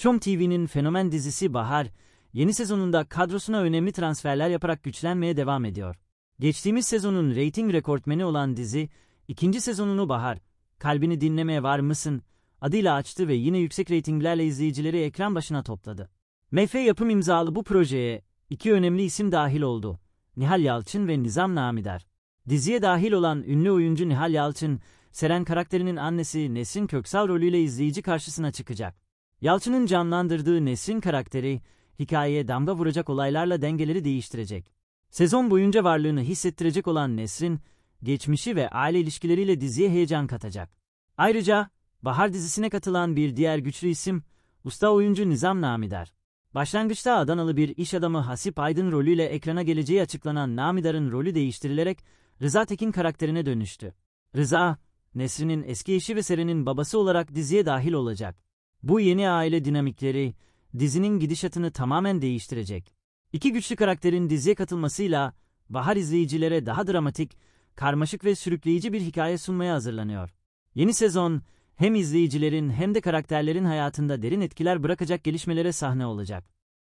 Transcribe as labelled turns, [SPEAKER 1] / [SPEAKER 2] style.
[SPEAKER 1] Çom TV'nin fenomen dizisi Bahar, yeni sezonunda kadrosuna önemli transferler yaparak güçlenmeye devam ediyor. Geçtiğimiz sezonun reyting rekortmeni olan dizi, ikinci sezonunu Bahar, Kalbini Dinlemeye Var Mısın adıyla açtı ve yine yüksek reytinglerle izleyicileri ekran başına topladı. MF yapım imzalı bu projeye iki önemli isim dahil oldu. Nihal Yalçın ve Nizam Namidar. Diziye dahil olan ünlü oyuncu Nihal Yalçın, Seren karakterinin annesi Nesin Köksal rolüyle izleyici karşısına çıkacak. Yalçın'ın canlandırdığı Nesrin karakteri, hikayeye damga vuracak olaylarla dengeleri değiştirecek. Sezon boyunca varlığını hissettirecek olan Nesrin, geçmişi ve aile ilişkileriyle diziye heyecan katacak. Ayrıca Bahar dizisine katılan bir diğer güçlü isim, usta oyuncu Nizam Namidar. Başlangıçta Adanalı bir iş adamı Hasip Aydın rolüyle ekrana geleceği açıklanan Namidar'ın rolü değiştirilerek Rıza Tekin karakterine dönüştü. Rıza, Nesrin'in eski eşi ve Seren'in babası olarak diziye dahil olacak. Bu yeni aile dinamikleri dizinin gidişatını tamamen değiştirecek. İki güçlü karakterin diziye katılmasıyla Bahar izleyicilere daha dramatik, karmaşık ve sürükleyici bir hikaye sunmaya hazırlanıyor. Yeni sezon hem izleyicilerin hem de karakterlerin hayatında derin etkiler bırakacak gelişmelere sahne olacak.